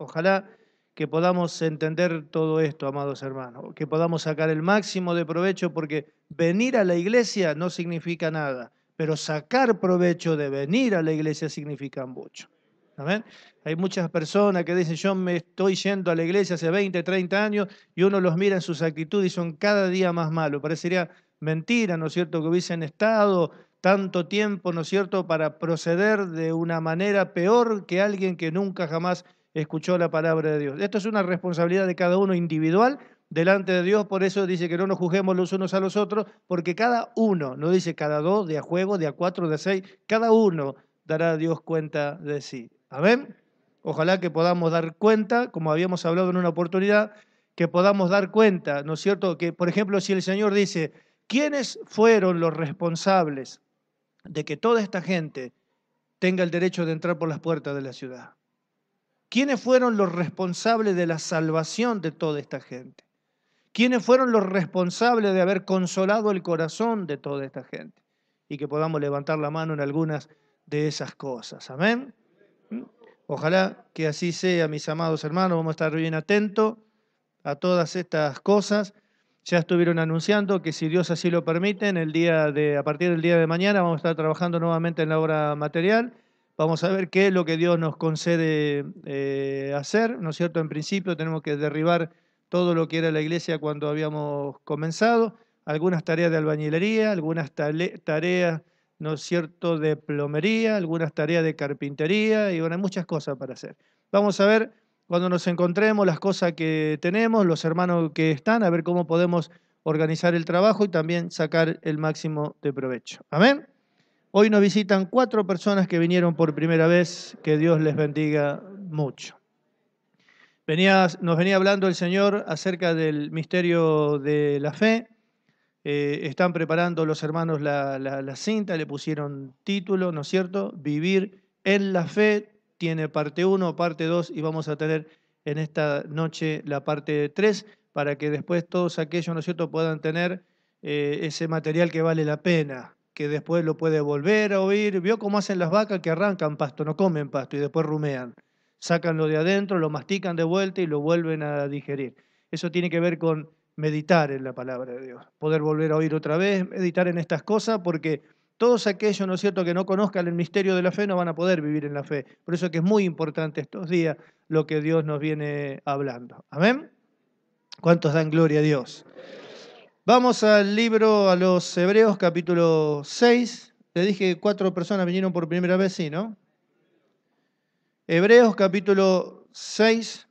Ojalá que podamos entender todo esto, amados hermanos, que podamos sacar el máximo de provecho, porque venir a la iglesia no significa nada, pero sacar provecho de venir a la iglesia significa mucho. Hay muchas personas que dicen, yo me estoy yendo a la iglesia hace 20, 30 años, y uno los mira en sus actitudes y son cada día más malos. Parecería mentira, ¿no es cierto?, que hubiesen estado tanto tiempo, ¿no es cierto?, para proceder de una manera peor que alguien que nunca jamás escuchó la palabra de Dios. Esto es una responsabilidad de cada uno individual delante de Dios, por eso dice que no nos juzguemos los unos a los otros, porque cada uno, no dice cada dos, de a juego, de a cuatro, de a seis, cada uno dará a Dios cuenta de sí. Amén. Ojalá que podamos dar cuenta, como habíamos hablado en una oportunidad, que podamos dar cuenta, ¿no es cierto? Que, por ejemplo, si el Señor dice, ¿quiénes fueron los responsables de que toda esta gente tenga el derecho de entrar por las puertas de la ciudad? ¿Quiénes fueron los responsables de la salvación de toda esta gente? ¿Quiénes fueron los responsables de haber consolado el corazón de toda esta gente? Y que podamos levantar la mano en algunas de esas cosas. Amén. ¿Mm? Ojalá que así sea, mis amados hermanos. Vamos a estar bien atentos a todas estas cosas. Ya estuvieron anunciando que si Dios así lo permite, en el día de, a partir del día de mañana vamos a estar trabajando nuevamente en la obra material. Vamos a ver qué es lo que Dios nos concede eh, hacer, ¿no es cierto? En principio tenemos que derribar todo lo que era la iglesia cuando habíamos comenzado, algunas tareas de albañilería, algunas tareas, ¿no es cierto?, de plomería, algunas tareas de carpintería y bueno, hay muchas cosas para hacer. Vamos a ver cuando nos encontremos las cosas que tenemos, los hermanos que están, a ver cómo podemos organizar el trabajo y también sacar el máximo de provecho. Amén. Hoy nos visitan cuatro personas que vinieron por primera vez. Que Dios les bendiga mucho. Venía, nos venía hablando el Señor acerca del misterio de la fe. Eh, están preparando los hermanos la, cinta, le pusieron título, ¿no es cierto? Vivir en la fe tiene parte uno, parte 2 y vamos a tener en esta noche la parte tres para que después todos aquellos, ¿no es cierto?, puedan tener eh, ese material que vale la pena, que después lo puede volver a oír. Vio cómo hacen las vacas que arrancan pasto, no comen pasto y después rumean. Sacan lo de adentro, lo mastican de vuelta y lo vuelven a digerir. Eso tiene que ver con meditar en la palabra de Dios, poder volver a oír otra vez, meditar en estas cosas, porque todos aquellos, ¿no es cierto?, que no conozcan el misterio de la fe no van a poder vivir en la fe. Por eso es que es muy importante estos días lo que Dios nos viene hablando. Amén. ¿Cuántos dan gloria a Dios? Vamos al libro, a los Hebreos, capítulo 6. Te dije que cuatro personas vinieron por primera vez, sí, ¿no? Hebreos, capítulo 6,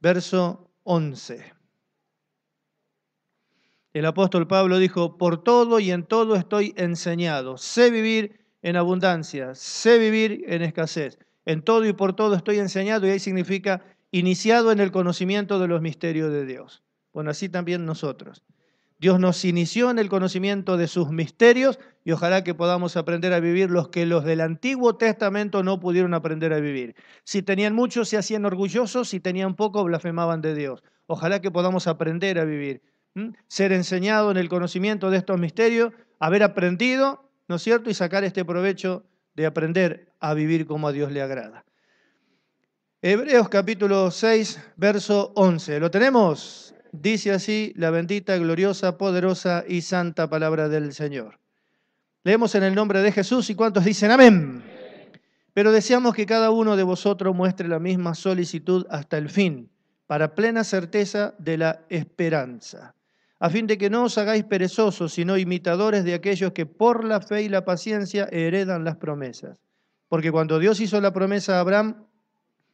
verso 11. El apóstol Pablo dijo, por todo y en todo estoy enseñado. Sé vivir en abundancia, sé vivir en escasez. En todo y por todo estoy enseñado y ahí significa iniciado en el conocimiento de los misterios de Dios. Bueno, así también nosotros. Dios nos inició en el conocimiento de sus misterios y ojalá que podamos aprender a vivir los que los del Antiguo Testamento no pudieron aprender a vivir. Si tenían mucho, se hacían orgullosos, si tenían poco, blasfemaban de Dios. Ojalá que podamos aprender a vivir, ser enseñado en el conocimiento de estos misterios, haber aprendido, ¿no es cierto? Y sacar este provecho de aprender a vivir como a Dios le agrada. Hebreos capítulo 6, verso 11. ¿Lo tenemos? Dice así la bendita, gloriosa, poderosa y santa palabra del Señor. Leemos en el nombre de Jesús y cuántos dicen amén. Pero deseamos que cada uno de vosotros muestre la misma solicitud hasta el fin, para plena certeza de la esperanza, a fin de que no os hagáis perezosos, sino imitadores de aquellos que por la fe y la paciencia heredan las promesas. Porque cuando Dios hizo la promesa a Abraham,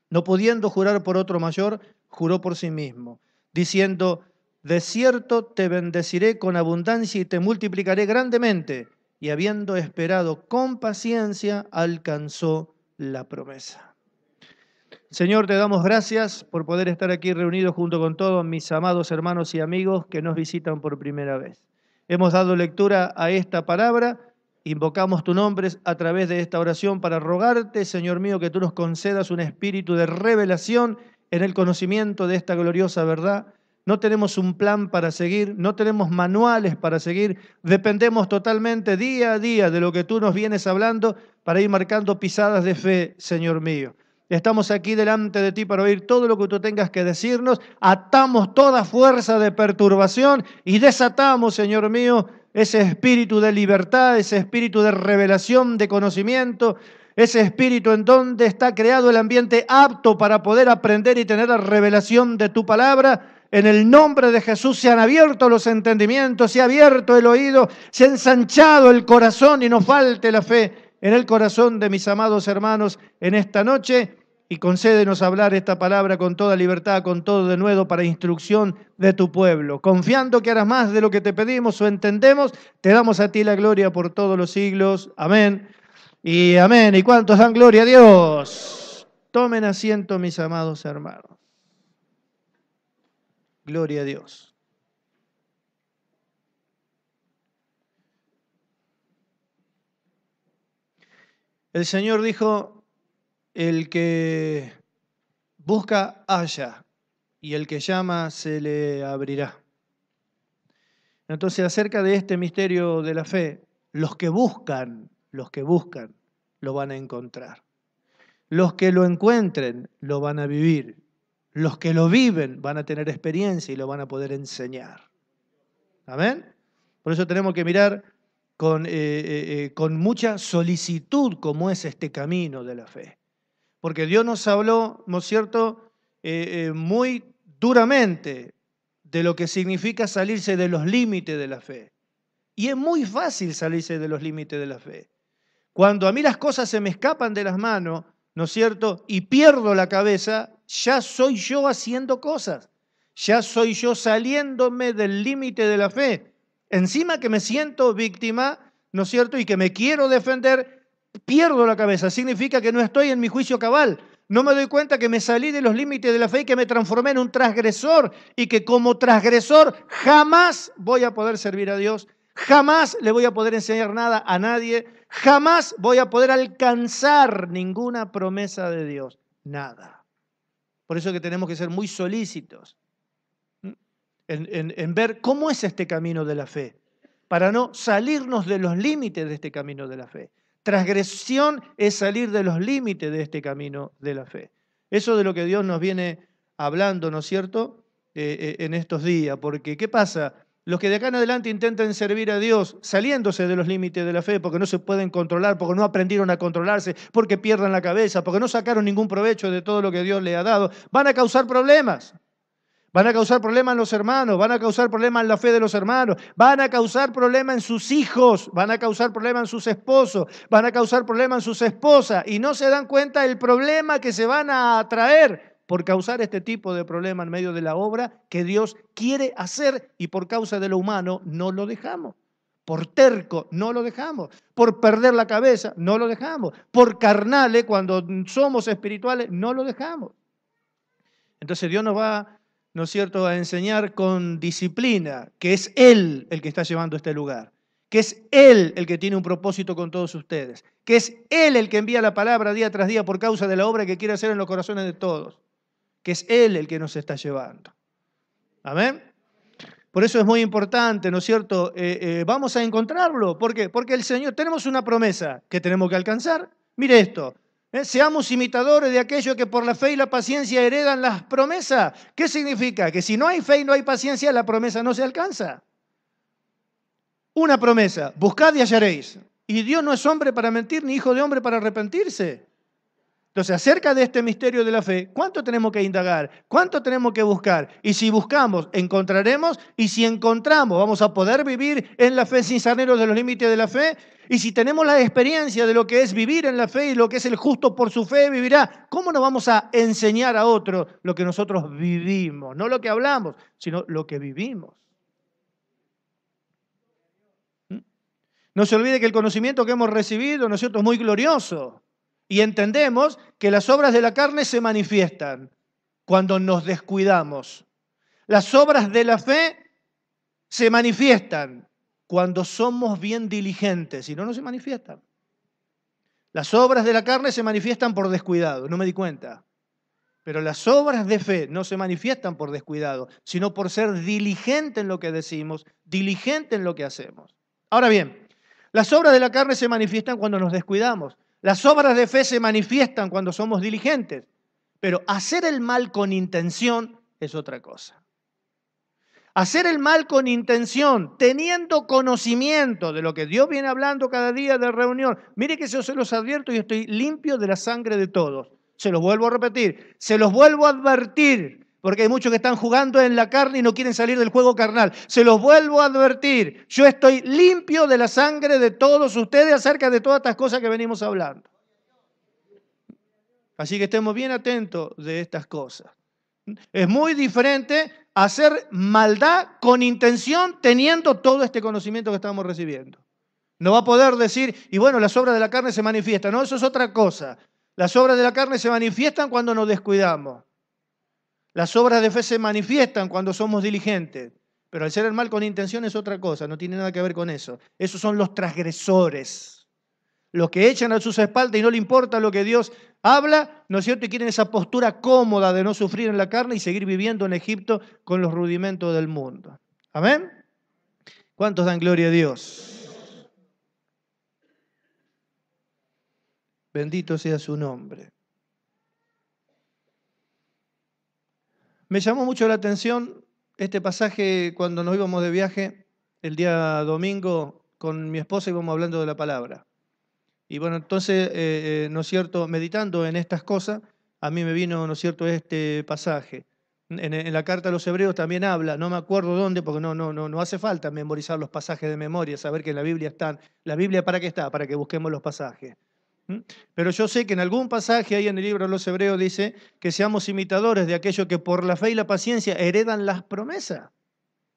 no pudiendo jurar por otro mayor, juró por sí mismo diciendo, de cierto te bendeciré con abundancia y te multiplicaré grandemente. Y habiendo esperado con paciencia, alcanzó la promesa. Señor, te damos gracias por poder estar aquí reunidos junto con todos mis amados hermanos y amigos que nos visitan por primera vez. Hemos dado lectura a esta palabra, invocamos tu nombre a través de esta oración para rogarte, Señor mío, que tú nos concedas un espíritu de revelación en el conocimiento de esta gloriosa verdad. No tenemos un plan para seguir, no tenemos manuales para seguir, dependemos totalmente día a día de lo que tú nos vienes hablando para ir marcando pisadas de fe, Señor mío. Estamos aquí delante de ti para oír todo lo que tú tengas que decirnos. Atamos toda fuerza de perturbación y desatamos, Señor mío, ese espíritu de libertad, ese espíritu de revelación, de conocimiento, ese espíritu en donde está creado el ambiente apto para poder aprender y tener la revelación de tu palabra. En el nombre de Jesús se han abierto los entendimientos, se ha abierto el oído, se ha ensanchado el corazón y no falte la fe en el corazón de mis amados hermanos en esta noche y concédenos hablar esta palabra con toda libertad, con todo de nuevo para instrucción de tu pueblo. Confiando que harás más de lo que te pedimos o entendemos, te damos a ti la gloria por todos los siglos. Amén y amén. ¿Y cuántos dan gloria a Dios? Tomen asiento, mis amados hermanos. Gloria a Dios. El Señor dijo, el que busca, haya, y el que llama, se le abrirá. Entonces, acerca de este misterio de la fe, los que buscan los que buscan lo van a encontrar. Los que lo encuentren lo van a vivir. Los que lo viven van a tener experiencia y lo van a poder enseñar. Amén. Por eso tenemos que mirar con, eh, eh, eh, con mucha solicitud cómo es este camino de la fe. Porque Dios nos habló, ¿no es cierto?, muy duramente de lo que significa salirse de los límites de la fe. Y es muy fácil salirse de los límites de la fe. Cuando a mí las cosas se me escapan de las manos, ¿no es cierto? Y pierdo la cabeza, ya soy yo haciendo cosas, ya soy yo saliéndome del límite de la fe. Encima que me siento víctima, ¿no es cierto? Y que me quiero defender, pierdo la cabeza. Significa que no estoy en mi juicio cabal. No me doy cuenta que me salí de los límites de la fe y que me transformé en un transgresor y que como transgresor jamás voy a poder servir a Dios Jamás le voy a poder enseñar nada a nadie. Jamás voy a poder alcanzar ninguna promesa de Dios. Nada. Por eso que tenemos que ser muy solícitos en, ver cómo es este camino de la fe, para no salirnos de los límites de este camino de la fe. Transgresión es salir de los límites de este camino de la fe. Eso de lo que Dios nos viene hablando, ¿no es cierto?, eh, eh, en estos días, porque ¿qué pasa? Los que de acá en adelante intenten servir a Dios saliéndose de los límites de la fe porque no se pueden controlar, porque no aprendieron a controlarse, porque pierdan la cabeza, porque no sacaron ningún provecho de todo lo que Dios le ha dado, van a causar problemas. Van a causar problemas en los hermanos, van a causar problemas en la fe de los hermanos, van a causar problemas en sus hijos, van a causar problemas en sus esposos, van a causar problemas en sus esposas y no se dan cuenta del problema que se van a traer por causar este tipo de problema en medio de la obra que Dios quiere hacer y por causa de lo humano no lo dejamos. Por terco, no lo dejamos. Por perder la cabeza, no lo dejamos. Por carnales, cuando somos espirituales, no lo dejamos. Entonces Dios nos va, ¿no es cierto?, a enseñar con disciplina, que es Él el que está llevando este lugar, que es Él el que tiene un propósito con todos ustedes, que es Él el que envía la palabra día tras día por causa de la obra que quiere hacer en los corazones de todos que es Él el que nos está llevando. Amén. Por eso es muy importante, ¿no es cierto? Eh, eh, vamos a encontrarlo. ¿Por qué? Porque el Señor, tenemos una promesa que tenemos que alcanzar. Mire esto. ¿eh? Seamos imitadores de aquellos que por la fe y la paciencia heredan las promesas. ¿Qué significa? Que si no hay fe y no hay paciencia, la promesa no se alcanza. Una promesa, buscad y hallaréis. Y Dios no es hombre para mentir, ni hijo de hombre para arrepentirse. Entonces, acerca de este misterio de la fe, ¿cuánto tenemos que indagar? ¿Cuánto tenemos que buscar? Y si buscamos, encontraremos. Y si encontramos, vamos a poder vivir en la fe sin saneros de los límites de la fe. Y si tenemos la experiencia de lo que es vivir en la fe y lo que es el justo por su fe vivirá, ¿cómo nos vamos a enseñar a otros lo que nosotros vivimos? No lo que hablamos, sino lo que vivimos. ¿Mm? No se olvide que el conocimiento que hemos recibido, ¿no es cierto?, es muy glorioso. Y entendemos que las obras de la carne se manifiestan cuando nos descuidamos. Las obras de la fe se manifiestan cuando somos bien diligentes, si no, no se manifiestan. Las obras de la carne se manifiestan por descuidado, no me di cuenta. Pero las obras de fe no se manifiestan por descuidado, sino por ser diligente en lo que decimos, diligente en lo que hacemos. Ahora bien, las obras de la carne se manifiestan cuando nos descuidamos. Las obras de fe se manifiestan cuando somos diligentes, pero hacer el mal con intención es otra cosa. Hacer el mal con intención, teniendo conocimiento de lo que Dios viene hablando cada día de reunión. Mire que yo se los advierto y estoy limpio de la sangre de todos. Se los vuelvo a repetir, se los vuelvo a advertir porque hay muchos que están jugando en la carne y no quieren salir del juego carnal. Se los vuelvo a advertir, yo estoy limpio de la sangre de todos ustedes acerca de todas estas cosas que venimos hablando. Así que estemos bien atentos de estas cosas. Es muy diferente hacer maldad con intención teniendo todo este conocimiento que estamos recibiendo. No va a poder decir, y bueno, las obras de la carne se manifiestan. No, eso es otra cosa. Las obras de la carne se manifiestan cuando nos descuidamos. Las obras de fe se manifiestan cuando somos diligentes, pero el ser el mal con intención es otra cosa, no tiene nada que ver con eso. Esos son los transgresores, los que echan a sus espaldas y no le importa lo que Dios habla, ¿no es cierto? Y quieren esa postura cómoda de no sufrir en la carne y seguir viviendo en Egipto con los rudimentos del mundo. Amén. ¿Cuántos dan gloria a Dios? Bendito sea su nombre. Me llamó mucho la atención este pasaje cuando nos íbamos de viaje el día domingo con mi esposa íbamos hablando de la palabra. Y bueno, entonces, eh, eh, ¿no es cierto? Meditando en estas cosas, a mí me vino, ¿no es cierto?, este pasaje. En, la carta a los hebreos también habla, no me acuerdo dónde, porque no, no, no, no hace falta memorizar los pasajes de memoria, saber que en la Biblia están. La Biblia para qué está, para que busquemos los pasajes. ¿Mm? Pero yo sé que en algún pasaje ahí en el libro de los Hebreos dice que seamos imitadores de aquellos que por la fe y la paciencia heredan las promesas.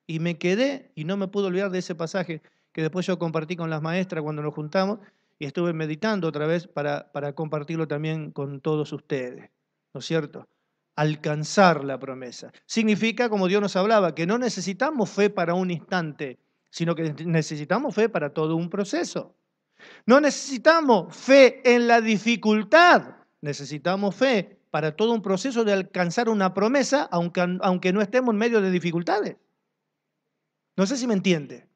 Y me quedé y no me pude olvidar de ese pasaje que después yo compartí con las maestras cuando nos juntamos y estuve meditando otra vez para, para compartirlo también con todos ustedes. ¿No es cierto? Alcanzar la promesa. Significa, como Dios nos hablaba, que no necesitamos fe para un instante, sino que necesitamos fe para todo un proceso. No necesitamos fe en la dificultad, necesitamos fe para todo un proceso de alcanzar una promesa, aunque, no estemos en medio de dificultades. No sé si me entiende.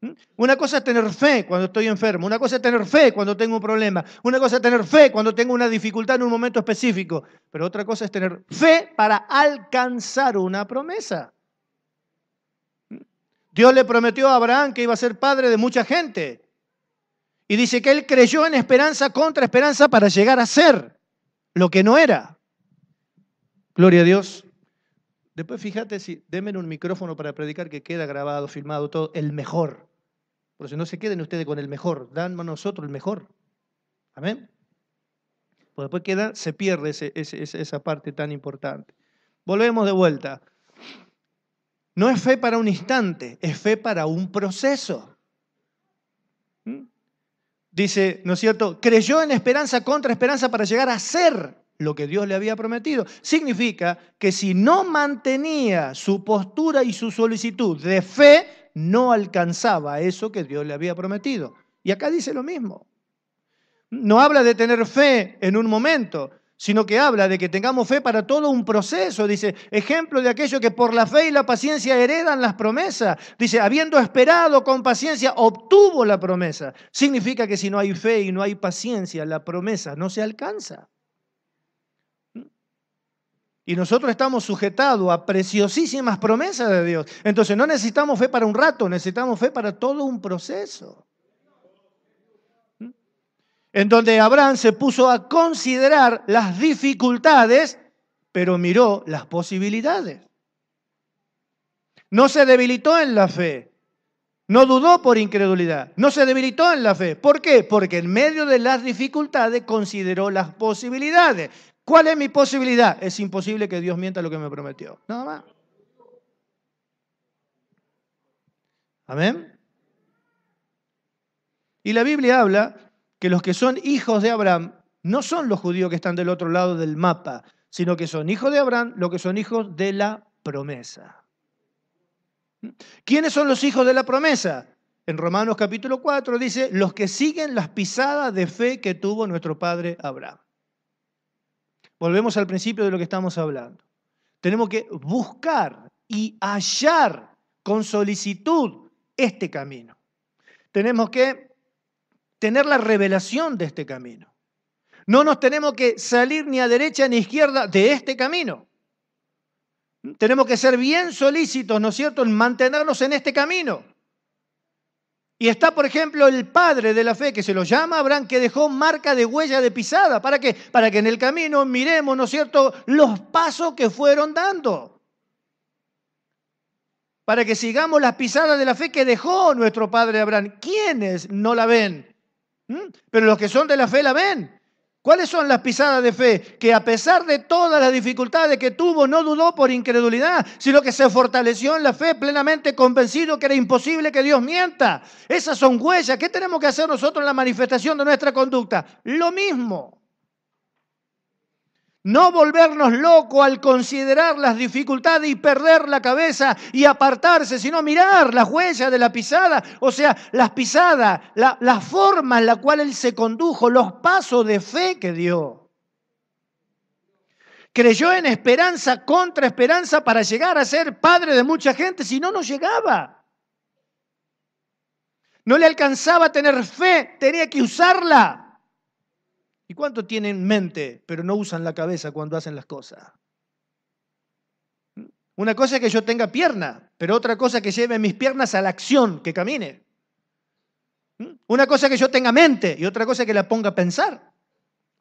¿Mm? Una cosa es tener fe cuando estoy enfermo, una cosa es tener fe cuando tengo un problema, una cosa es tener fe cuando tengo una dificultad en un momento específico, pero otra cosa es tener fe para alcanzar una promesa. ¿Mm? Dios le prometió a Abraham que iba a ser padre de mucha gente. Y dice que él creyó en esperanza contra esperanza para llegar a ser lo que no era. Gloria a Dios. Después fíjate si, denme un micrófono para predicar que queda grabado, filmado, todo, el mejor. Por si no se queden ustedes con el mejor, dan a nosotros el mejor. Amén. Pues después queda, se pierde esa parte tan importante. Volvemos de vuelta. No es fe para un instante, es fe para un proceso. ¿Mm? dice, ¿no es cierto? Creyó en esperanza contra esperanza para llegar a ser lo que Dios le había prometido. Significa que si no mantenía su postura y su solicitud de fe, no alcanzaba eso que Dios le había prometido. Y acá dice lo mismo. No habla de tener fe en un momento, sino que habla de que tengamos fe para todo un proceso. Dice, ejemplo de aquellos que por la fe y la paciencia heredan las promesas. Dice, habiendo esperado con paciencia, obtuvo la promesa. Significa que si no hay fe y no hay paciencia, la promesa no se alcanza. Y nosotros estamos sujetados a preciosísimas promesas de Dios. Entonces no necesitamos fe para un rato, necesitamos fe para todo un proceso en donde Abraham se puso a considerar las dificultades, pero miró las posibilidades. No se debilitó en la fe, no dudó por incredulidad, no se debilitó en la fe. ¿Por qué? Porque en medio de las dificultades consideró las posibilidades. ¿Cuál es mi posibilidad? Es imposible que Dios mienta lo que me prometió. Nada más. Amén. Y la Biblia habla que los que son hijos de Abraham no son los judíos que están del otro lado del mapa, sino que son hijos de Abraham, los que son hijos de la promesa. ¿Quiénes son los hijos de la promesa? En Romanos capítulo 4 dice, los que siguen las pisadas de fe que tuvo nuestro padre Abraham. Volvemos al principio de lo que estamos hablando. Tenemos que buscar y hallar con solicitud este camino. Tenemos que tener la revelación de este camino. No nos tenemos que salir ni a derecha ni a izquierda de este camino. Tenemos que ser bien solícitos, ¿no es cierto?, en mantenernos en este camino. Y está, por ejemplo, el padre de la fe, que se lo llama Abraham, que dejó marca de huella de pisada. ¿Para qué? Para que en el camino miremos, ¿no es cierto?, los pasos que fueron dando. Para que sigamos las pisadas de la fe que dejó nuestro padre Abraham. ¿Quiénes no la ven? ¿Mm? Pero los que son de la fe la ven. ¿Cuáles son las pisadas de fe? Que a pesar de todas las dificultades que tuvo, no dudó por incredulidad, sino que se fortaleció en la fe plenamente convencido que era imposible que Dios mienta. Esas son huellas. ¿Qué tenemos que hacer nosotros en la manifestación de nuestra conducta? Lo mismo. No volvernos loco al considerar las dificultades y perder la cabeza y apartarse, sino mirar las huellas de la pisada, o sea, las pisadas, la, la forma en la cual Él se condujo, los pasos de fe que dio. Creyó en esperanza contra esperanza para llegar a ser padre de mucha gente, si no, no llegaba. No le alcanzaba a tener fe, tenía que usarla. ¿Y cuánto tienen mente, pero no usan la cabeza cuando hacen las cosas? Una cosa es que yo tenga pierna, pero otra cosa que lleve mis piernas a la acción, que camine. ¿Mm? Una cosa es que yo tenga mente y otra cosa que la ponga a pensar.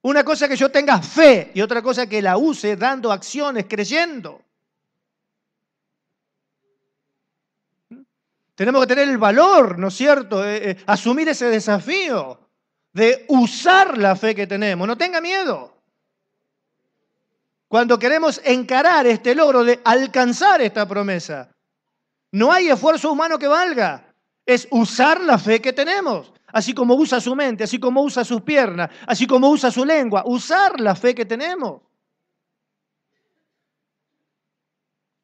Una cosa es que yo tenga fe y otra cosa que la use dando acciones, creyendo. ¿Mm? Tenemos que tener el valor, ¿no es cierto?, eh, eh, asumir ese desafío de usar la fe que tenemos. No tenga miedo. Cuando queremos encarar este logro de alcanzar esta promesa, no hay esfuerzo humano que valga. Es usar la fe que tenemos. Así como usa su mente, así como usa sus piernas, así como usa su lengua. Usar la fe que tenemos.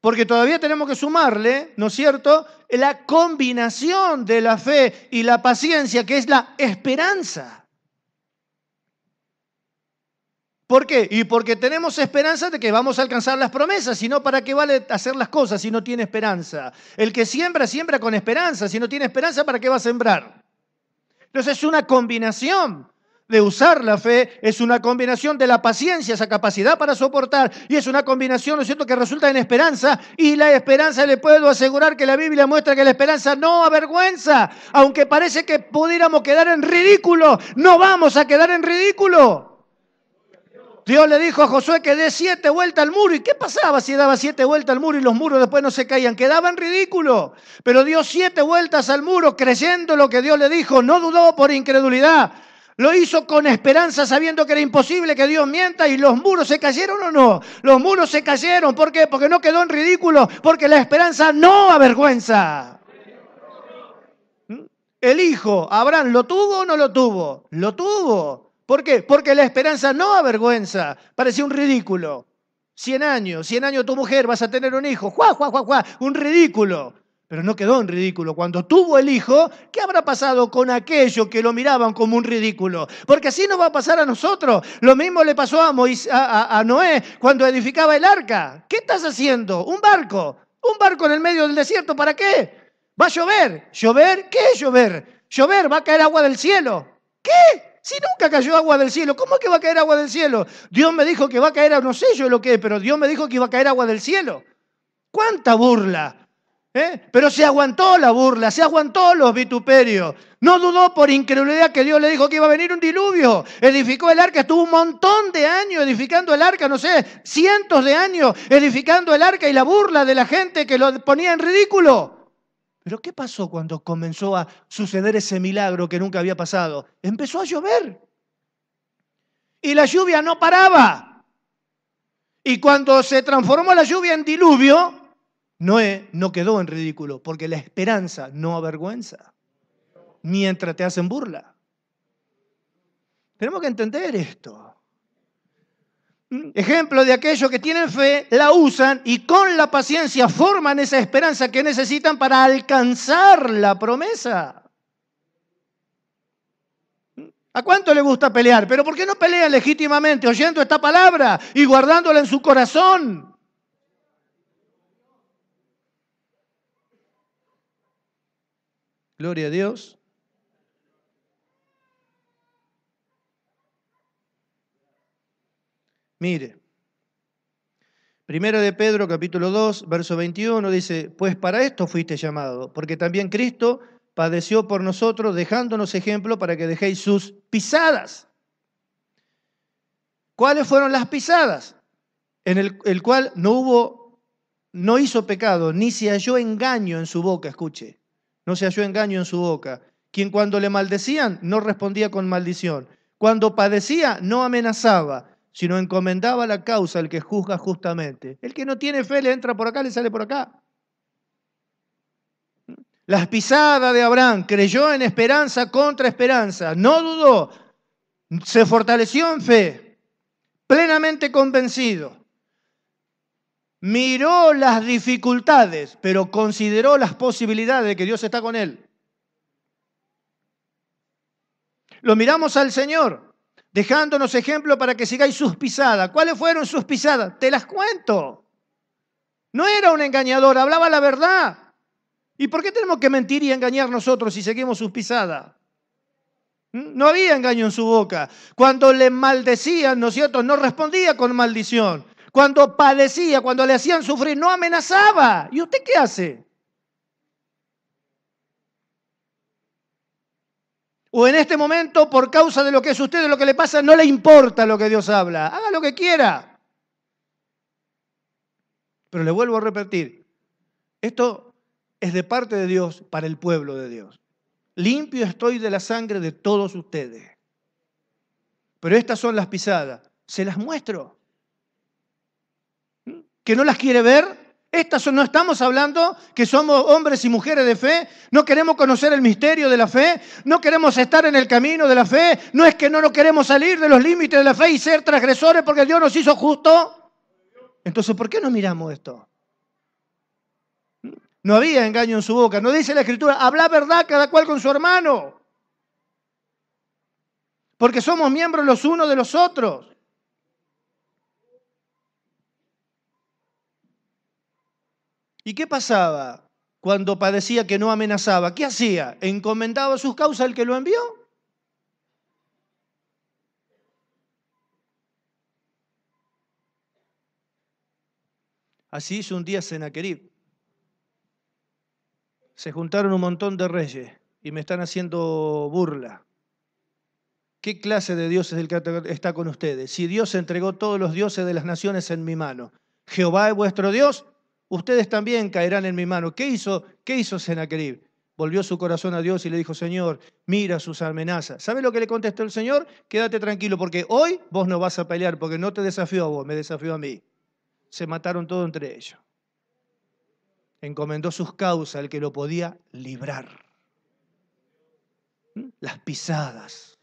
Porque todavía tenemos que sumarle, ¿no es cierto?, la combinación de la fe y la paciencia, que es la esperanza. ¿Por qué? Y porque tenemos esperanza de que vamos a alcanzar las promesas, si no, ¿para qué vale hacer las cosas si no tiene esperanza? El que siembra, siembra con esperanza, si no tiene esperanza, ¿para qué va a sembrar? Entonces es una combinación de usar la fe, es una combinación de la paciencia, esa capacidad para soportar, y es una combinación, ¿no es cierto?, que resulta en esperanza, y la esperanza le puedo asegurar que la Biblia muestra que la esperanza no avergüenza, aunque parece que pudiéramos quedar en ridículo, no vamos a quedar en ridículo. Dios le dijo a Josué que dé siete vueltas al muro. ¿Y qué pasaba si daba siete vueltas al muro y los muros después no se caían? Quedaban ridículo. Pero dio siete vueltas al muro creyendo lo que Dios le dijo. No dudó por incredulidad. Lo hizo con esperanza sabiendo que era imposible que Dios mienta y los muros se cayeron o no. Los muros se cayeron. ¿Por qué? Porque no quedó en ridículo. Porque la esperanza no avergüenza. ¿Mm? El hijo, Abraham, ¿lo tuvo o no lo tuvo? Lo tuvo. ¿Por qué? Porque la esperanza no avergüenza. Parecía un ridículo. Cien años, cien años tu mujer, vas a tener un hijo. ¡Juá, juá, juá, juá! Un ridículo. Pero no quedó en ridículo. Cuando tuvo el hijo, ¿qué habrá pasado con aquellos que lo miraban como un ridículo? Porque así nos va a pasar a nosotros. Lo mismo le pasó a, Moisés, a, Noé cuando edificaba el arca. ¿Qué estás haciendo? Un barco. Un barco en el medio del desierto, ¿para qué? Va a llover. ¿Llover? ¿Qué es llover? Llover, va a caer agua del cielo. ¿Qué? Si nunca cayó agua del cielo, ¿cómo es que va a caer agua del cielo? Dios me dijo que va a caer, no sé yo lo que es, pero Dios me dijo que iba a caer agua del cielo. ¿Cuánta burla? ¿Eh? Pero se aguantó la burla, se aguantó los vituperios. No dudó por incredulidad que Dios le dijo que iba a venir un diluvio. Edificó el arca, estuvo un montón de años edificando el arca, no sé, cientos de años edificando el arca y la burla de la gente que lo ponía en ridículo. Pero ¿qué pasó cuando comenzó a suceder ese milagro que nunca había pasado? Empezó a llover. Y la lluvia no paraba. Y cuando se transformó la lluvia en diluvio, Noé no quedó en ridículo, porque la esperanza no avergüenza, mientras te hacen burla. Tenemos que entender esto. Ejemplo de aquellos que tienen fe, la usan y con la paciencia forman esa esperanza que necesitan para alcanzar la promesa. ¿A cuánto le gusta pelear? Pero ¿por qué no pelean legítimamente oyendo esta palabra y guardándola en su corazón? Gloria a Dios. Mire, primero de Pedro capítulo 2, verso 21 dice, pues para esto fuiste llamado, porque también Cristo padeció por nosotros, dejándonos ejemplo para que dejéis sus pisadas. ¿Cuáles fueron las pisadas? En el, el cual no hubo, no hizo pecado, ni se halló engaño en su boca, escuche, no se halló engaño en su boca, quien cuando le maldecían no respondía con maldición, cuando padecía no amenazaba, sino encomendaba la causa al que juzga justamente. El que no tiene fe le entra por acá, le sale por acá. Las pisadas de Abraham creyó en esperanza contra esperanza, no dudó, se fortaleció en fe, plenamente convencido. Miró las dificultades, pero consideró las posibilidades de que Dios está con él. Lo miramos al Señor, dejándonos ejemplo para que sigáis sus pisadas. ¿Cuáles fueron sus pisadas? Te las cuento. No era un engañador, hablaba la verdad. ¿Y por qué tenemos que mentir y engañar nosotros si seguimos sus pisadas? ¿Mm? No había engaño en su boca. Cuando le maldecían, ¿no es cierto? No respondía con maldición. Cuando padecía, cuando le hacían sufrir, no amenazaba. ¿Y usted qué hace? O en este momento, por causa de lo que es usted, de lo que le pasa, no le importa lo que Dios habla. Haga lo que quiera. Pero le vuelvo a repetir, esto es de parte de Dios para el pueblo de Dios. Limpio estoy de la sangre de todos ustedes. Pero estas son las pisadas. Se las muestro. ¿Mm? ¿Que no las quiere ver? Estas no estamos hablando que somos hombres y mujeres de fe, no queremos conocer el misterio de la fe, no queremos estar en el camino de la fe, no es que no nos queremos salir de los límites de la fe y ser transgresores porque Dios nos hizo justo. Entonces, ¿por qué no miramos esto? No había engaño en su boca, no dice la escritura, habla verdad cada cual con su hermano, porque somos miembros los unos de los otros. ¿Y qué pasaba cuando padecía que no amenazaba? ¿Qué hacía? ¿Encomendaba sus causas al que lo envió? Así hizo un día Senaquerib. Se juntaron un montón de reyes y me están haciendo burla. ¿Qué clase de dioses está con ustedes? Si Dios entregó todos los dioses de las naciones en mi mano, Jehová es vuestro Dios, ustedes también caerán en mi mano. ¿Qué hizo? ¿Qué hizo Volvió su corazón a Dios y le dijo, Señor, mira sus amenazas. ¿Sabe lo que le contestó el Señor? Quédate tranquilo, porque hoy vos no vas a pelear, porque no te desafió a vos, me desafió a mí. Se mataron todos entre ellos. Encomendó sus causas al que lo podía librar. ¿Mm? Las pisadas.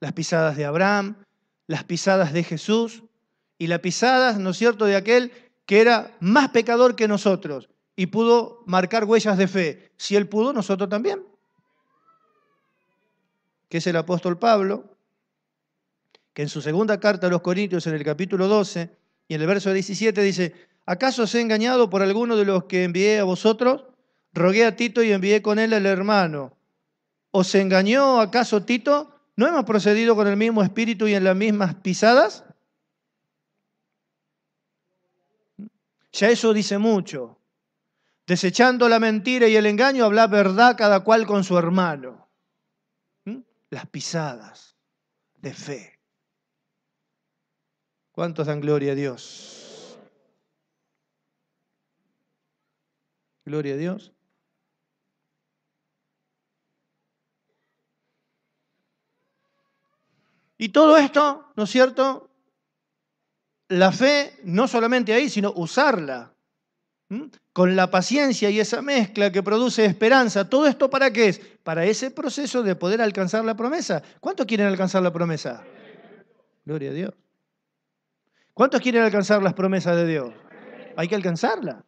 Las pisadas de Abraham, las pisadas de Jesús, y la pisada, ¿no es cierto?, de aquel que era más pecador que nosotros y pudo marcar huellas de fe. Si él pudo, nosotros también. Que es el apóstol Pablo, que en su segunda carta a los Corintios, en el capítulo 12 y en el verso 17, dice, ¿acaso os he engañado por alguno de los que envié a vosotros? Rogué a Tito y envié con él al hermano. ¿Os engañó acaso Tito? ¿No hemos procedido con el mismo espíritu y en las mismas pisadas? Ya eso dice mucho. Desechando la mentira y el engaño, habla verdad cada cual con su hermano. ¿Mm? Las pisadas de fe. ¿Cuántos dan gloria a Dios? Gloria a Dios. Y todo esto, ¿no es cierto? la fe no solamente ahí, sino usarla. Con la paciencia y esa mezcla que produce esperanza. ¿Todo esto para qué es? Para ese proceso de poder alcanzar la promesa. ¿Cuántos quieren alcanzar la promesa? Gloria a Dios. ¿Cuántos quieren alcanzar las promesas de Dios? Hay que alcanzarla.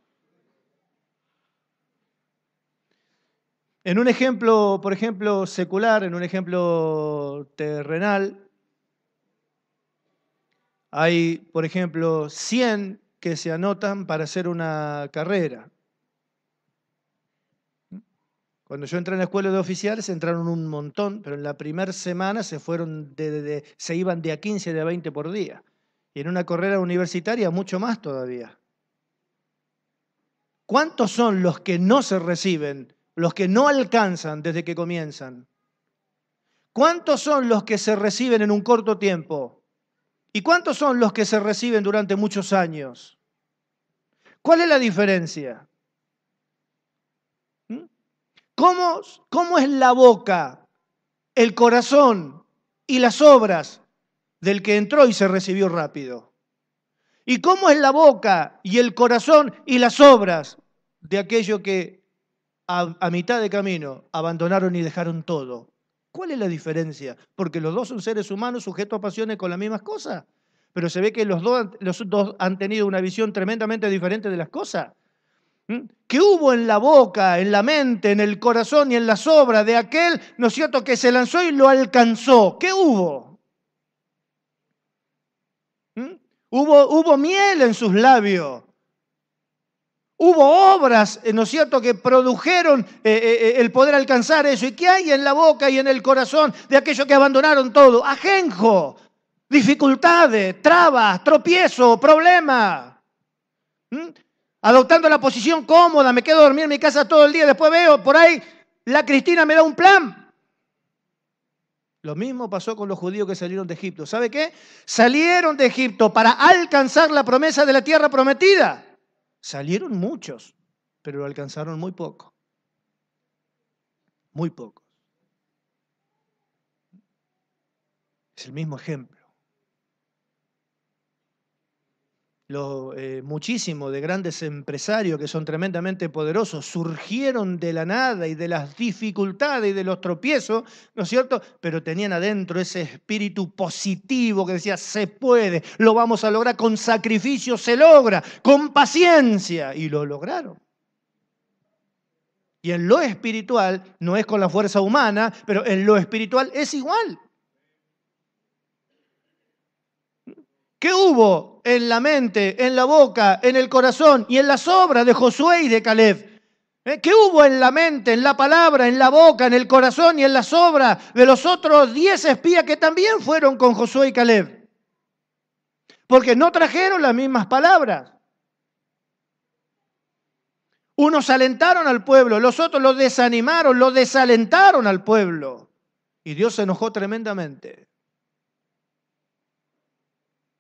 En un ejemplo, por ejemplo, secular, en un ejemplo terrenal, hay, por ejemplo, 100 que se anotan para hacer una carrera. Cuando yo entré en la escuela de oficiales entraron un montón, pero en la primera semana se fueron de, se iban de a 15, de a 20 por día. Y en una carrera universitaria mucho más todavía. ¿Cuántos son los que no se reciben, los que no alcanzan desde que comienzan? ¿Cuántos son los que se reciben en un corto tiempo? ¿Y cuántos son los que se reciben durante muchos años? ¿Cuál es la diferencia? ¿Mm? ¿Cómo, es la boca, el corazón y las obras del que entró y se recibió rápido? ¿Y cómo es la boca y el corazón y las obras de aquello que a mitad de camino abandonaron y dejaron todo ¿Cuál es la diferencia? Porque los dos son seres humanos sujetos a pasiones con las mismas cosas. Pero se ve que los dos, los dos han tenido una visión tremendamente diferente de las cosas. ¿Mm? ¿Qué hubo en la boca, en la mente, en el corazón y en la sobra de aquel, no es cierto, que se lanzó y lo alcanzó? ¿Qué hubo? ¿Mm? ¿Hubo, hubo miel en sus labios hubo obras, eh, ¿no es cierto?, que produjeron eh, eh, el poder alcanzar eso. ¿Y qué hay en la boca y en el corazón de aquellos que abandonaron todo? Ajenjo, dificultades, trabas, tropiezo, problema. ¿Mm? Adoptando la posición cómoda, me quedo a dormir en mi casa todo el día, después veo por ahí, la Cristina me da un plan. Lo mismo pasó con los judíos que salieron de Egipto. ¿Sabe qué? Salieron de Egipto para alcanzar la promesa de la tierra prometida. Salieron muchos, pero lo alcanzaron muy poco. Muy pocos. Es el mismo ejemplo. los, eh, muchísimos de grandes empresarios que son tremendamente poderosos, surgieron de la nada y de las dificultades y de los tropiezos, ¿no es cierto? Pero tenían adentro ese espíritu positivo que decía, se puede, lo vamos a lograr, con sacrificio se logra, con paciencia, y lo lograron. Y en lo espiritual, no es con la fuerza humana, pero en lo espiritual es igual. ¿Qué hubo en la mente, en la boca, en el corazón y en las obras de Josué y de Caleb? ¿Eh? ¿Qué hubo en la mente, en la palabra, en la boca, en el corazón y en las obras de los otros diez espías que también fueron con Josué y Caleb? Porque no trajeron las mismas palabras. Unos alentaron al pueblo, los otros lo desanimaron, lo desalentaron al pueblo. Y Dios se enojó tremendamente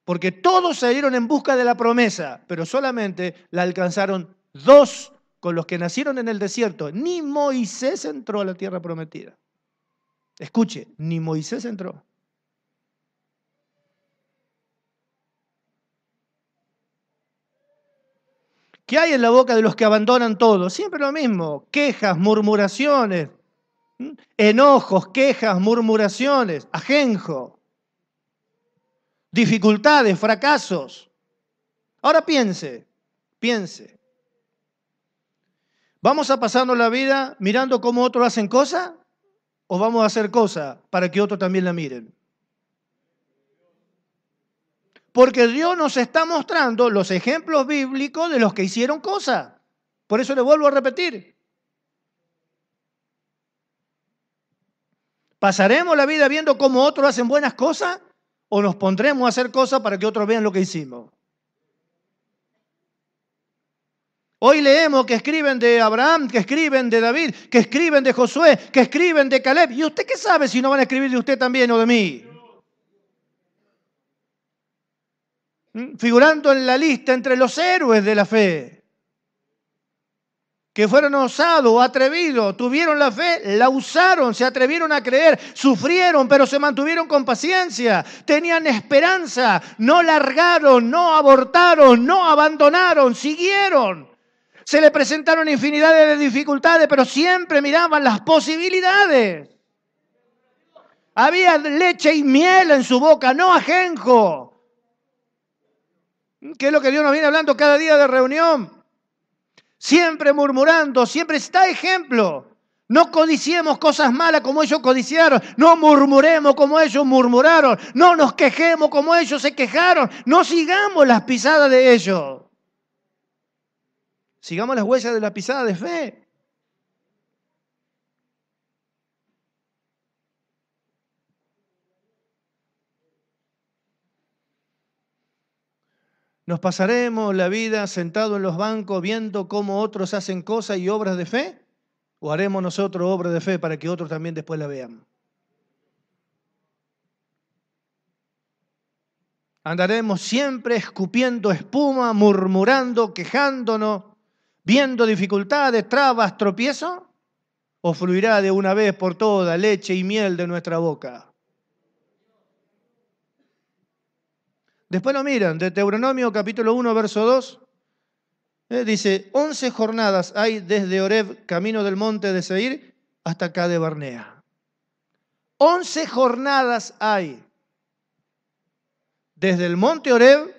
porque todos salieron en busca de la promesa, pero solamente la alcanzaron dos con los que nacieron en el desierto. Ni Moisés entró a la tierra prometida. Escuche, ni Moisés entró. ¿Qué hay en la boca de los que abandonan todo? Siempre lo mismo, quejas, murmuraciones, enojos, quejas, murmuraciones, ajenjo dificultades, fracasos. Ahora piense, piense. ¿Vamos a pasarnos la vida mirando cómo otros hacen cosas? ¿O vamos a hacer cosas para que otros también la miren? Porque Dios nos está mostrando los ejemplos bíblicos de los que hicieron cosas. Por eso le vuelvo a repetir. ¿Pasaremos la vida viendo cómo otros hacen buenas cosas? o nos pondremos a hacer cosas para que otros vean lo que hicimos. Hoy leemos que escriben de Abraham, que escriben de David, que escriben de Josué, que escriben de Caleb. ¿Y usted qué sabe si no van a escribir de usted también o de mí? ¿Mm? Figurando en la lista entre los héroes de la fe que fueron osados, atrevidos, tuvieron la fe, la usaron, se atrevieron a creer, sufrieron, pero se mantuvieron con paciencia, tenían esperanza, no largaron, no abortaron, no abandonaron, siguieron. Se le presentaron infinidades de dificultades, pero siempre miraban las posibilidades. Había leche y miel en su boca, no ajenjo. ¿Qué es lo que Dios nos viene hablando cada día de reunión siempre murmurando, siempre está ejemplo. No codiciemos cosas malas como ellos codiciaron, no murmuremos como ellos murmuraron, no nos quejemos como ellos se quejaron, no sigamos las pisadas de ellos. Sigamos las huellas de la pisada de fe. Nos pasaremos la vida sentados en los bancos viendo cómo otros hacen cosas y obras de fe, o haremos nosotros obras de fe para que otros también después la vean. Andaremos siempre escupiendo espuma, murmurando, quejándonos, viendo dificultades, trabas, tropiezos, o fluirá de una vez por todas leche y miel de nuestra boca. Después lo miran, de Deuteronomio capítulo 1, verso 2, eh, dice, once jornadas hay desde Oreb, camino del monte de Seir, hasta acá de Barnea. Once jornadas hay desde el monte Oreb,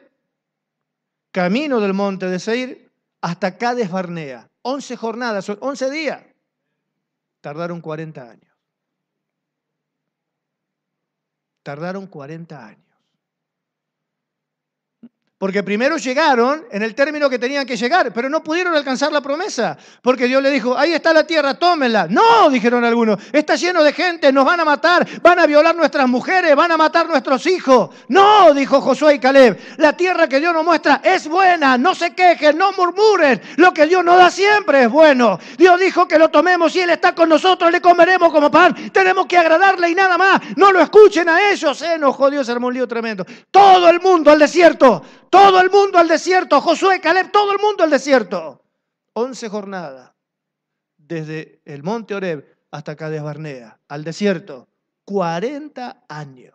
camino del monte de Seir, hasta acá de Barnea. Once jornadas, once días. Tardaron 40 años. Tardaron 40 años. Porque primero llegaron en el término que tenían que llegar, pero no pudieron alcanzar la promesa, porque Dios le dijo, ahí está la tierra, tómenla. No, dijeron algunos, está lleno de gente, nos van a matar, van a violar nuestras mujeres, van a matar nuestros hijos. No, dijo Josué y Caleb, la tierra que Dios nos muestra es buena, no se quejen, no murmuren, lo que Dios nos da siempre es bueno. Dios dijo que lo tomemos y Él está con nosotros, le comeremos como pan, tenemos que agradarle y nada más, no lo escuchen a ellos. Se enojó Dios, armó un lío tremendo. Todo el mundo al desierto todo el mundo al desierto. Josué, Caleb, todo el mundo al desierto. Once jornadas. Desde el monte Oreb hasta Cades Barnea, al desierto. 40 años.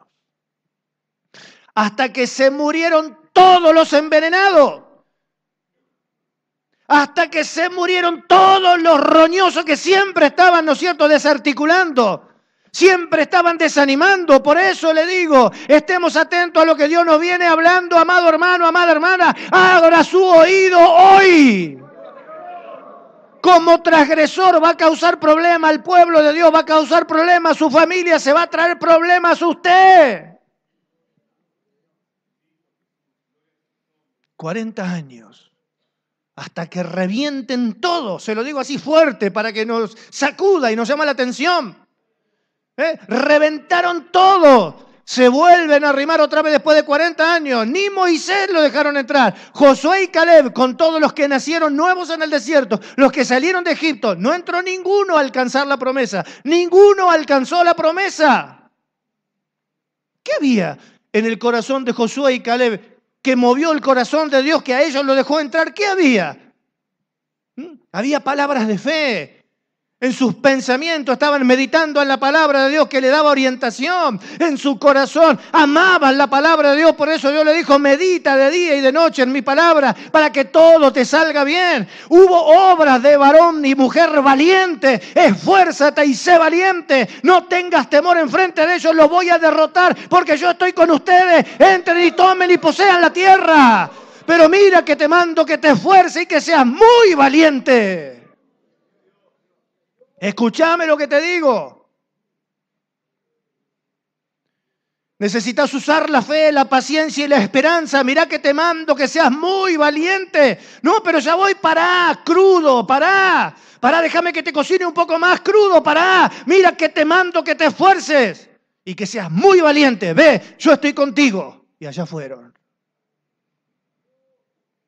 Hasta que se murieron todos los envenenados. Hasta que se murieron todos los roñosos que siempre estaban, ¿no es cierto?, desarticulando. Siempre estaban desanimando. Por eso le digo, estemos atentos a lo que Dios nos viene hablando, amado hermano, amada hermana. Abra su oído hoy. Como transgresor va a causar problemas al pueblo de Dios, va a causar problemas a su familia, se va a traer problemas a usted. 40 años, hasta que revienten todo, se lo digo así fuerte para que nos sacuda y nos llama la atención. ¿Eh? Reventaron todo. Se vuelven a arrimar otra vez después de 40 años. Ni Moisés lo dejaron entrar. Josué y Caleb, con todos los que nacieron nuevos en el desierto, los que salieron de Egipto, no entró ninguno a alcanzar la promesa. Ninguno alcanzó la promesa. ¿Qué había en el corazón de Josué y Caleb que movió el corazón de Dios que a ellos lo dejó entrar? ¿Qué había? ¿Mm? Había palabras de fe, en sus pensamientos estaban meditando en la palabra de Dios que le daba orientación. En su corazón amaban la palabra de Dios. Por eso Dios le dijo, medita de día y de noche en mi palabra para que todo te salga bien. Hubo obras de varón y mujer valiente. Esfuérzate y sé valiente. No tengas temor enfrente de ellos. Los voy a derrotar porque yo estoy con ustedes. Entren y tomen y posean la tierra. Pero mira que te mando que te esfuerces y que seas muy valiente. Escúchame lo que te digo. Necesitas usar la fe, la paciencia y la esperanza. Mira que te mando que seas muy valiente. No, pero ya voy, pará, crudo, pará. Pará, déjame que te cocine un poco más crudo, pará. Mira que te mando que te esfuerces y que seas muy valiente. Ve, yo estoy contigo. Y allá fueron.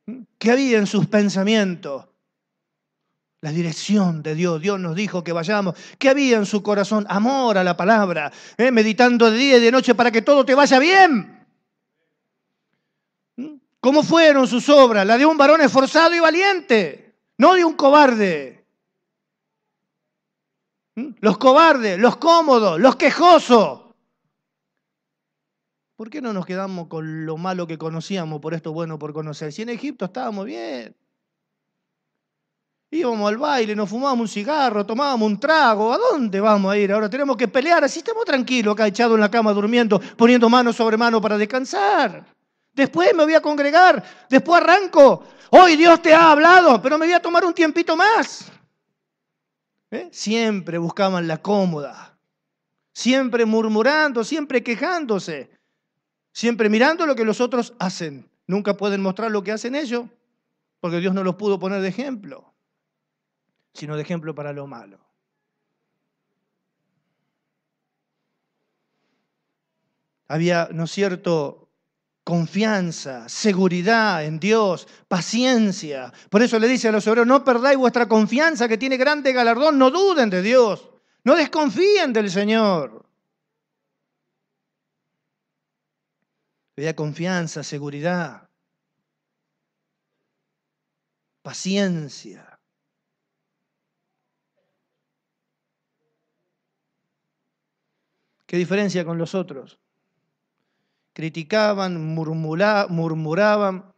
¿Mm? ¿Qué había en sus pensamientos? La dirección de Dios. Dios nos dijo que vayamos. ¿Qué había en su corazón? Amor a la palabra. ¿eh? Meditando de día y de noche para que todo te vaya bien. ¿Mm? ¿Cómo fueron sus obras? La de un varón esforzado y valiente, no de un cobarde. ¿Mm? Los cobardes, los cómodos, los quejosos. ¿Por qué no nos quedamos con lo malo que conocíamos por esto bueno por conocer? Si en Egipto estábamos bien. Íbamos al baile, nos fumábamos un cigarro, tomábamos un trago. ¿A dónde vamos a ir? Ahora tenemos que pelear. Así estamos tranquilos acá echados en la cama durmiendo, poniendo mano sobre mano para descansar. Después me voy a congregar, después arranco. Hoy Dios te ha hablado, pero me voy a tomar un tiempito más. ¿Eh? Siempre buscaban la cómoda, siempre murmurando, siempre quejándose, siempre mirando lo que los otros hacen. Nunca pueden mostrar lo que hacen ellos, porque Dios no los pudo poner de ejemplo sino de ejemplo para lo malo. Había, ¿no es cierto?, confianza, seguridad en Dios, paciencia. Por eso le dice a los obreros, no perdáis vuestra confianza que tiene grande galardón, no duden de Dios, no desconfíen del Señor. Había confianza, seguridad, paciencia. ¿Qué diferencia con los otros? Criticaban, murmuraban,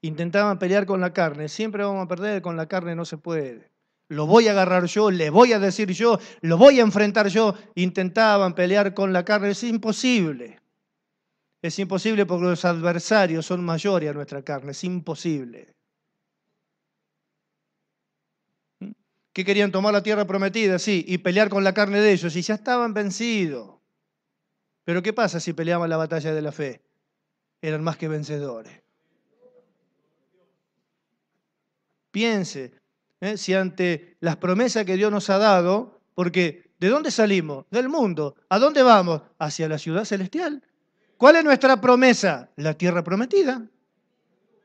intentaban pelear con la carne. Siempre vamos a perder, con la carne no se puede. Lo voy a agarrar yo, le voy a decir yo, lo voy a enfrentar yo. Intentaban pelear con la carne, es imposible. Es imposible porque los adversarios son mayores a nuestra carne, es imposible. que querían tomar la tierra prometida, sí, y pelear con la carne de ellos, y ya estaban vencidos. Pero ¿qué pasa si peleaban la batalla de la fe? Eran más que vencedores. Piense, ¿eh? si ante las promesas que Dios nos ha dado, porque ¿de dónde salimos? Del mundo. ¿A dónde vamos? Hacia la ciudad celestial. ¿Cuál es nuestra promesa? La tierra prometida.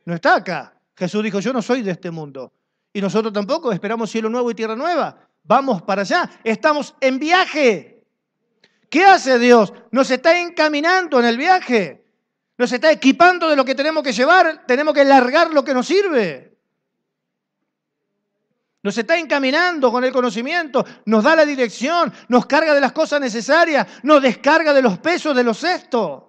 No está acá. Jesús dijo, yo no soy de este mundo. Y nosotros tampoco, esperamos cielo nuevo y tierra nueva. Vamos para allá, estamos en viaje. ¿Qué hace Dios? Nos está encaminando en el viaje. Nos está equipando de lo que tenemos que llevar, tenemos que largar lo que nos sirve. Nos está encaminando con el conocimiento, nos da la dirección, nos carga de las cosas necesarias, nos descarga de los pesos de los cestos.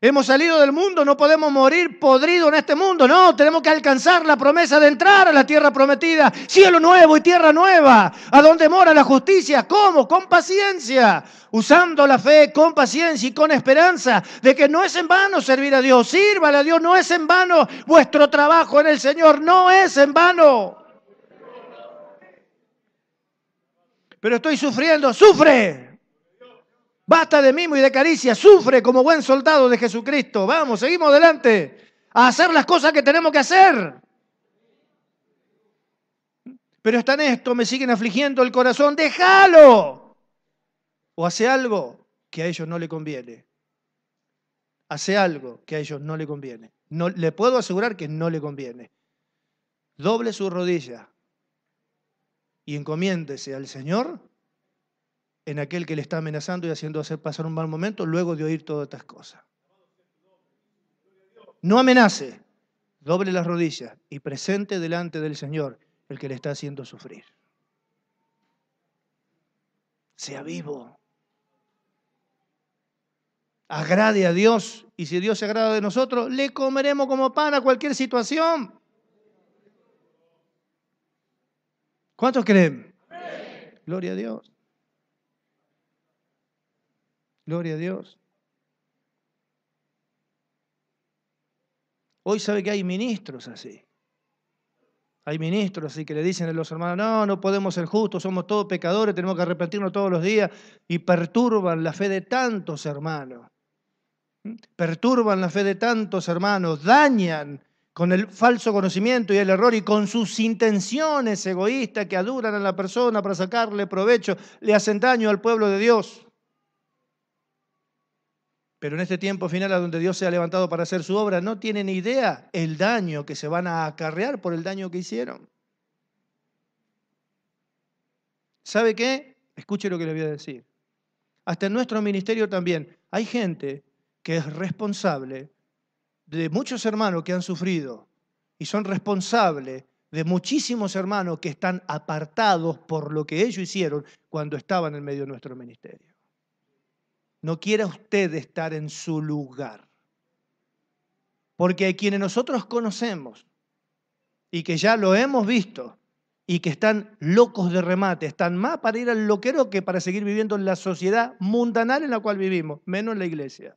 Hemos salido del mundo, no podemos morir podrido en este mundo. No, tenemos que alcanzar la promesa de entrar a la tierra prometida, cielo nuevo y tierra nueva, a donde mora la justicia. ¿Cómo? Con paciencia, usando la fe con paciencia y con esperanza de que no es en vano servir a Dios. Sírvale a Dios, no es en vano vuestro trabajo en el Señor, no es en vano. Pero estoy sufriendo, sufre. Basta de mimo y de caricia, sufre como buen soldado de Jesucristo. Vamos, seguimos adelante a hacer las cosas que tenemos que hacer. Pero están esto, me siguen afligiendo el corazón, déjalo. O hace algo que a ellos no le conviene. Hace algo que a ellos no le conviene. No, le puedo asegurar que no le conviene. Doble su rodilla y encomiéndese al Señor en aquel que le está amenazando y haciendo hacer pasar un mal momento luego de oír todas estas cosas. No amenace, doble las rodillas y presente delante del Señor el que le está haciendo sufrir. Sea vivo. Agrade a Dios y si Dios se agrada de nosotros, le comeremos como pan a cualquier situación. ¿Cuántos creen? Gloria a Dios. Gloria a Dios. Hoy sabe que hay ministros así. Hay ministros así que le dicen a los hermanos, no, no podemos ser justos, somos todos pecadores, tenemos que arrepentirnos todos los días y perturban la fe de tantos hermanos. ¿Mm? Perturban la fe de tantos hermanos, dañan con el falso conocimiento y el error y con sus intenciones egoístas que aduran a la persona para sacarle provecho, le hacen daño al pueblo de Dios pero en este tiempo final a donde Dios se ha levantado para hacer su obra, no tienen idea el daño que se van a acarrear por el daño que hicieron. ¿Sabe qué? Escuche lo que le voy a decir. Hasta en nuestro ministerio también hay gente que es responsable de muchos hermanos que han sufrido y son responsables de muchísimos hermanos que están apartados por lo que ellos hicieron cuando estaban en medio de nuestro ministerio. No quiera usted estar en su lugar. Porque hay quienes nosotros conocemos y que ya lo hemos visto y que están locos de remate, están más para ir al loquero que para seguir viviendo en la sociedad mundanal en la cual vivimos, menos en la iglesia.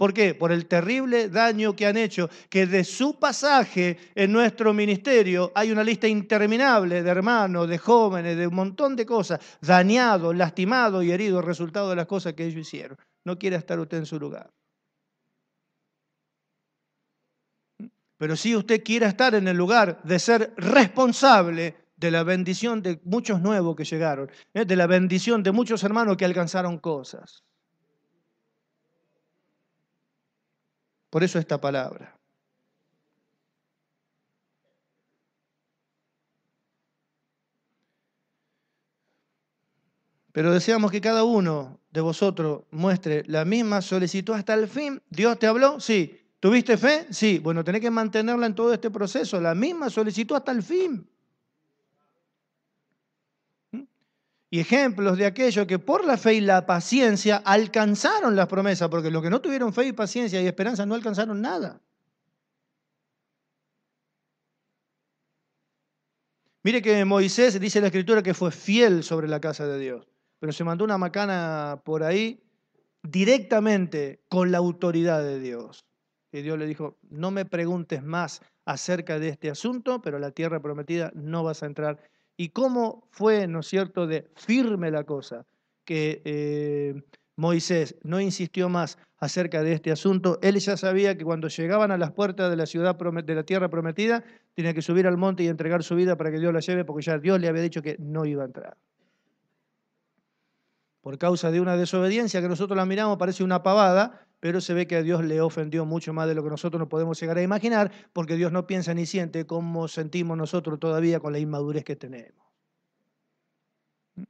¿Por qué? Por el terrible daño que han hecho, que de su pasaje en nuestro ministerio hay una lista interminable de hermanos, de jóvenes, de un montón de cosas, dañados, lastimados y heridos, resultado de las cosas que ellos hicieron. No quiere estar usted en su lugar. Pero si usted quiere estar en el lugar de ser responsable de la bendición de muchos nuevos que llegaron, ¿eh? de la bendición de muchos hermanos que alcanzaron cosas. Por eso esta palabra. Pero deseamos que cada uno de vosotros muestre la misma solicitud hasta el fin. ¿Dios te habló? Sí. ¿Tuviste fe? Sí. Bueno, tenés que mantenerla en todo este proceso, la misma solicitud hasta el fin. y ejemplos de aquellos que por la fe y la paciencia alcanzaron las promesas, porque los que no tuvieron fe y paciencia y esperanza no alcanzaron nada. Mire que Moisés dice en la escritura que fue fiel sobre la casa de Dios, pero se mandó una macana por ahí directamente con la autoridad de Dios. Y Dios le dijo, no me preguntes más acerca de este asunto, pero la tierra prometida no vas a entrar y cómo fue, ¿no es cierto?, de firme la cosa, que eh, Moisés no insistió más acerca de este asunto. Él ya sabía que cuando llegaban a las puertas de la ciudad de la tierra prometida, tenía que subir al monte y entregar su vida para que Dios la lleve, porque ya Dios le había dicho que no iba a entrar. Por causa de una desobediencia que nosotros la miramos, parece una pavada, pero se ve que a Dios le ofendió mucho más de lo que nosotros nos podemos llegar a imaginar, porque Dios no piensa ni siente como sentimos nosotros todavía con la inmadurez que tenemos. ¿Mm?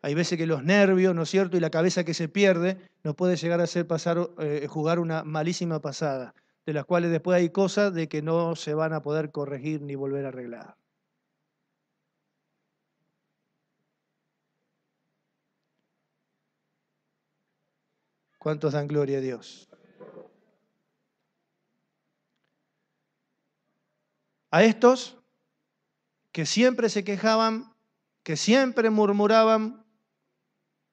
Hay veces que los nervios, ¿no es cierto?, y la cabeza que se pierde nos puede llegar a hacer pasar, eh, jugar una malísima pasada, de las cuales después hay cosas de que no se van a poder corregir ni volver a arreglar. ¿Cuántos dan gloria a Dios? A estos que siempre se quejaban, que siempre murmuraban,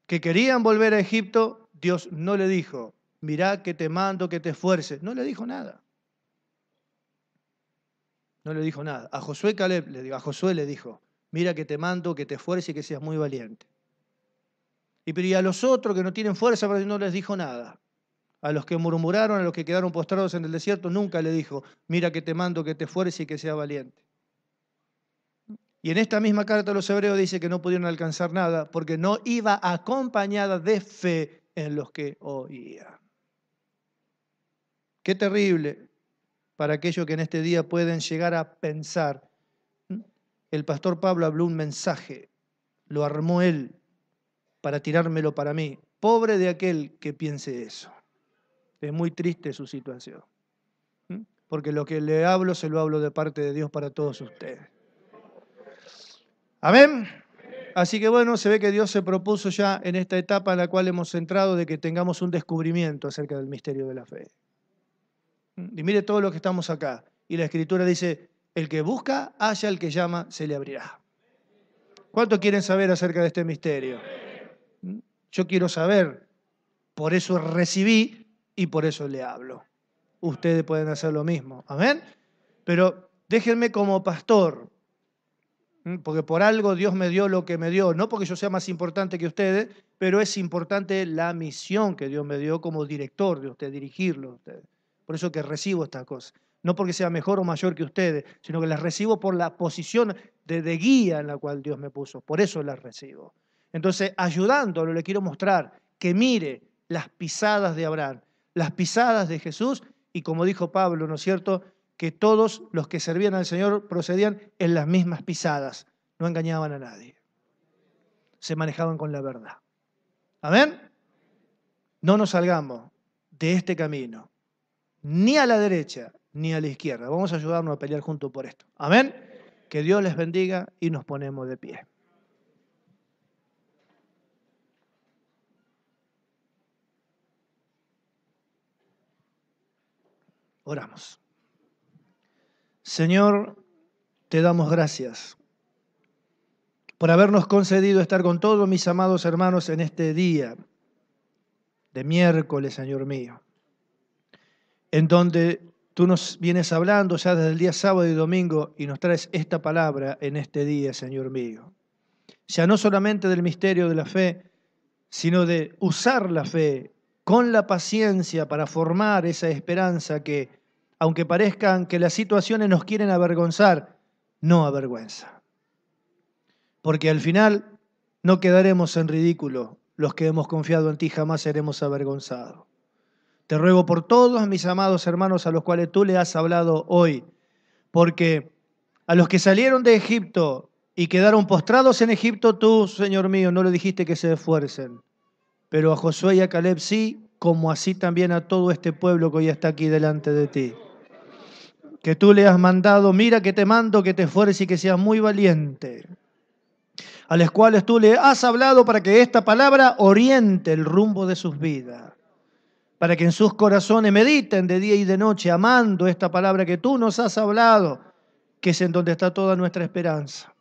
que querían volver a Egipto, Dios no le dijo, mirá que te mando que te esfuerces. No le dijo nada. No le dijo nada. A Josué Caleb le dijo, Josué le dijo, mira que te mando que te esfuerces y que seas muy valiente. Y, pero, a los otros que no tienen fuerza, pero no les dijo nada. A los que murmuraron, a los que quedaron postrados en el desierto, nunca le dijo, mira que te mando que te fuerces y que sea valiente. Y en esta misma carta a los hebreos dice que no pudieron alcanzar nada porque no iba acompañada de fe en los que oían. Qué terrible para aquellos que en este día pueden llegar a pensar. El pastor Pablo habló un mensaje, lo armó él, para tirármelo para mí. Pobre de aquel que piense eso. Es muy triste su situación. Porque lo que le hablo se lo hablo de parte de Dios para todos ustedes. Amén. Así que bueno, se ve que Dios se propuso ya en esta etapa en la cual hemos entrado de que tengamos un descubrimiento acerca del misterio de la fe. Y mire todo lo que estamos acá. Y la escritura dice, el que busca, haya el que llama, se le abrirá. ¿Cuánto quieren saber acerca de este misterio? Yo quiero saber. Por eso recibí y por eso le hablo. Ustedes pueden hacer lo mismo. Amén. Pero déjenme como pastor, porque por algo Dios me dio lo que me dio, no porque yo sea más importante que ustedes, pero es importante la misión que Dios me dio como director de usted, dirigirlo Por eso que recibo estas cosas. No porque sea mejor o mayor que ustedes, sino que las recibo por la posición de guía en la cual Dios me puso. Por eso las recibo. Entonces, ayudándolo, le quiero mostrar que mire las pisadas de Abraham, las pisadas de Jesús, y como dijo Pablo, ¿no es cierto?, que todos los que servían al Señor procedían en las mismas pisadas, no engañaban a nadie, se manejaban con la verdad. Amén. No nos salgamos de este camino, ni a la derecha ni a la izquierda. Vamos a ayudarnos a pelear juntos por esto. Amén. Que Dios les bendiga y nos ponemos de pie. Oramos. Señor, te damos gracias por habernos concedido estar con todos mis amados hermanos en este día de miércoles, Señor mío, en donde tú nos vienes hablando ya desde el día sábado y domingo y nos traes esta palabra en este día, Señor mío. Ya no solamente del misterio de la fe, sino de usar la fe con la paciencia para formar esa esperanza que, aunque parezcan que las situaciones nos quieren avergonzar, no avergüenza. Porque al final no quedaremos en ridículo, los que hemos confiado en ti jamás seremos avergonzados. Te ruego por todos mis amados hermanos a los cuales tú le has hablado hoy, porque a los que salieron de Egipto y quedaron postrados en Egipto, tú, Señor mío, no le dijiste que se esfuercen pero a Josué y a Caleb sí, como así también a todo este pueblo que hoy está aquí delante de ti. Que tú le has mandado, mira que te mando, que te esfuerces y que seas muy valiente. A los cuales tú le has hablado para que esta palabra oriente el rumbo de sus vidas. Para que en sus corazones mediten de día y de noche, amando esta palabra que tú nos has hablado, que es en donde está toda nuestra esperanza.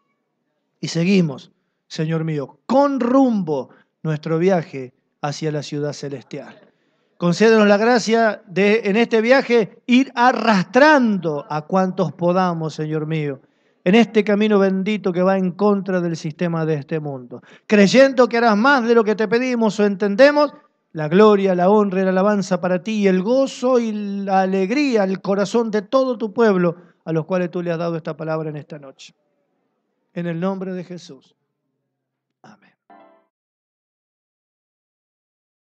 Y seguimos, Señor mío, con rumbo nuestro viaje hacia la ciudad celestial. Concédenos la gracia de en este viaje ir arrastrando a cuantos podamos, Señor mío, en este camino bendito que va en contra del sistema de este mundo. Creyendo que harás más de lo que te pedimos o entendemos, la gloria, la honra y la alabanza para ti, y el gozo y la alegría al corazón de todo tu pueblo, a los cuales tú le has dado esta palabra en esta noche. En el nombre de Jesús.